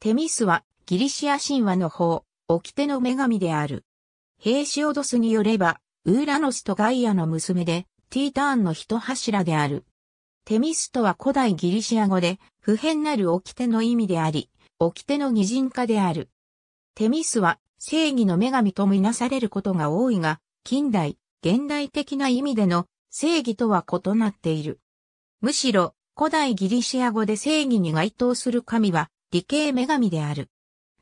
テミスはギリシア神話の法、掟の女神である。ヘイシオドスによれば、ウーラノスとガイアの娘で、ティーターンの一柱である。テミスとは古代ギリシア語で、普遍なる掟の意味であり、掟の擬人化である。テミスは正義の女神とみなされることが多いが、近代、現代的な意味での正義とは異なっている。むしろ、古代ギリシア語で正義に該当する神は、理系女神である。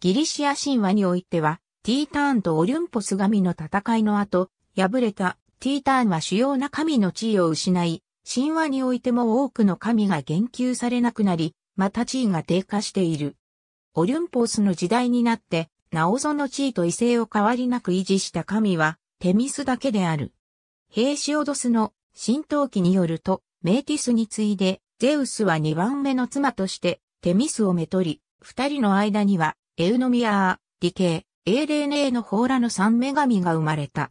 ギリシア神話においては、ティーターンとオリュンポス神の戦いの後、敗れたティーターンは主要な神の地位を失い、神話においても多くの神が言及されなくなり、また地位が低下している。オリュンポスの時代になって、ナオゾの地位と異性を変わりなく維持した神は、テミスだけである。ヘイシオドスの神闘記によると、メーティスに次いで、ゼウスは2番目の妻として、テミスをめとり、二人の間には、エウノミアー、ケ系、エーレーネーの法ラの三女神が生まれた。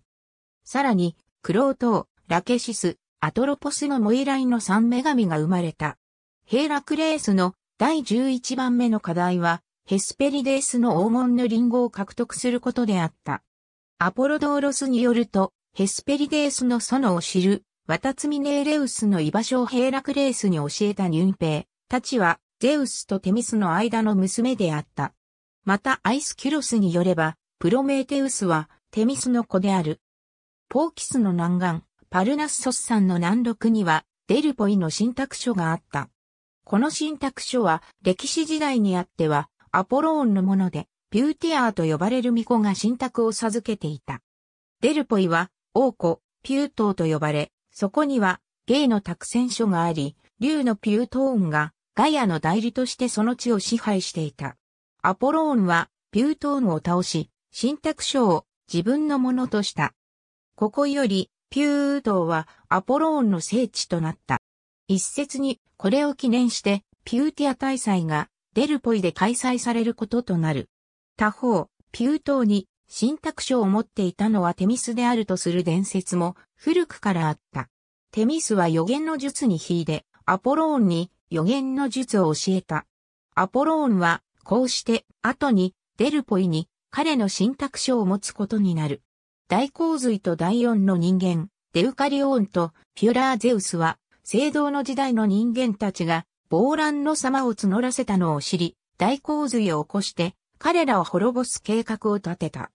さらに、クロートー、ラケシス、アトロポスのモイライの三女神が生まれた。ヘイラクレースの第11番目の課題は、ヘスペリデースの黄金のリンゴを獲得することであった。アポロドーロスによると、ヘスペリデースの園を知る、ワタツミネーレウスの居場所をヘイラクレースに教えたニュンペイたちは、ゼウスとテミスの間の娘であった。またアイスキュロスによれば、プロメーテウスはテミスの子である。ポーキスの南岸、パルナッソス山の南麓には、デルポイの信託書があった。この信託書は、歴史時代にあっては、アポローンのもので、ピューティアーと呼ばれる巫女が信託を授けていた。デルポイは、王子、ピュートーと呼ばれ、そこには、ゲイの託戦書があり、竜のピュートーンが、ガイアの代理としてその地を支配していた。アポローンはピュートーンを倒し、信託書を自分のものとした。ここより、ピュートーはアポローンの聖地となった。一説にこれを記念して、ピューティア大祭がデルポイで開催されることとなる。他方、ピュートーに信託書を持っていたのはテミスであるとする伝説も古くからあった。テミスは予言の術に秀で、アポローンに予言の術を教えた。アポローンは、こうして、後に、デルポイに、彼の信託書を持つことになる。大洪水と第四の人間、デウカリオーンとピュラーゼウスは、聖堂の時代の人間たちが、暴乱の様を募らせたのを知り、大洪水を起こして、彼らを滅ぼす計画を立てた。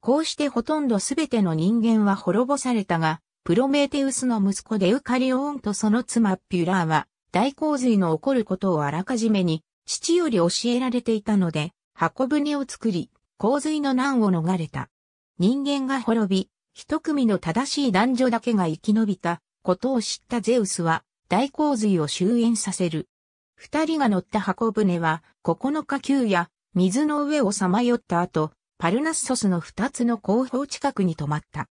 こうしてほとんどすべての人間は滅ぼされたが、プロメテウスの息子デウカリオーンとその妻ピュラーは、大洪水の起こることをあらかじめに、父より教えられていたので、箱舟を作り、洪水の難を逃れた。人間が滅び、一組の正しい男女だけが生き延びたことを知ったゼウスは、大洪水を終焉させる。二人が乗った箱舟は、9日級や水の上をさまよった後、パルナッソスの二つの後方近くに止まった。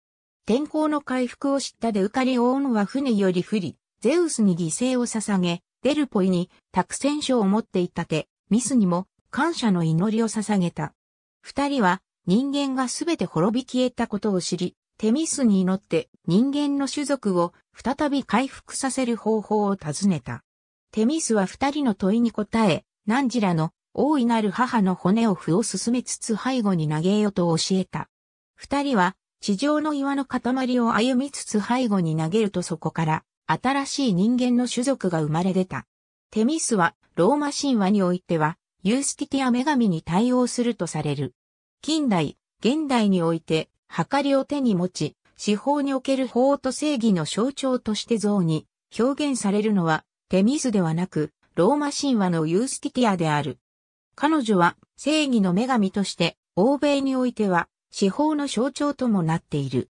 天候の回復を知ったでウカリオーンは船より不利。ゼウスに犠牲を捧げ、デルポイに託戦書を持っていたて、ミスにも感謝の祈りを捧げた。二人は人間がすべて滅び消えたことを知り、テミスに祈って人間の種族を再び回復させる方法を尋ねた。テミスは二人の問いに答え、ナンジラの大いなる母の骨を歩を進めつつ背後に投げようと教えた。二人は地上の岩の塊を歩みつつ背後に投げるとそこから新しい人間の種族が生まれ出た。テミスは、ローマ神話においては、ユースティティア女神に対応するとされる。近代、現代において、かりを手に持ち、司法における法と正義の象徴として像に表現されるのは、テミスではなく、ローマ神話のユースティティアである。彼女は正義の女神として、欧米においては、司法の象徴ともなっている。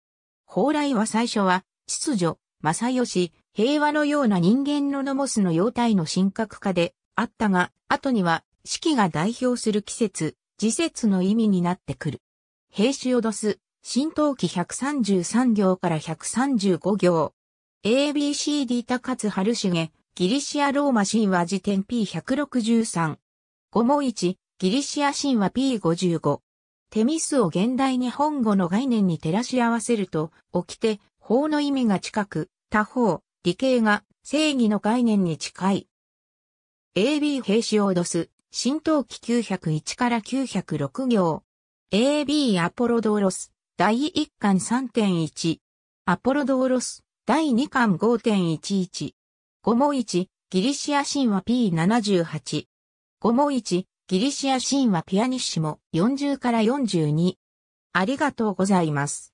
蓬莱は最初は、秩序、正義、平和のような人間のノモスの様態の神格化であったが、後には四季が代表する季節、時節の意味になってくる。平氏をドす、新陶器133行から135行。ABC ディタカツ春重、ギリシアローマ神話辞典 P163。五も一、ギリシア神話 P55。テミスを現代日本語の概念に照らし合わせると、起きて、法の意味が近く、他方、理系が正義の概念に近い。AB 兵士オードス、新陶器901から906行。AB アポロドーロス、第1巻3.1。アポロドーロス、第2巻5.11。5も1、ギリシア神話 P78。5も1、ギリシア神話ピアニッシモ40から42。ありがとうございます。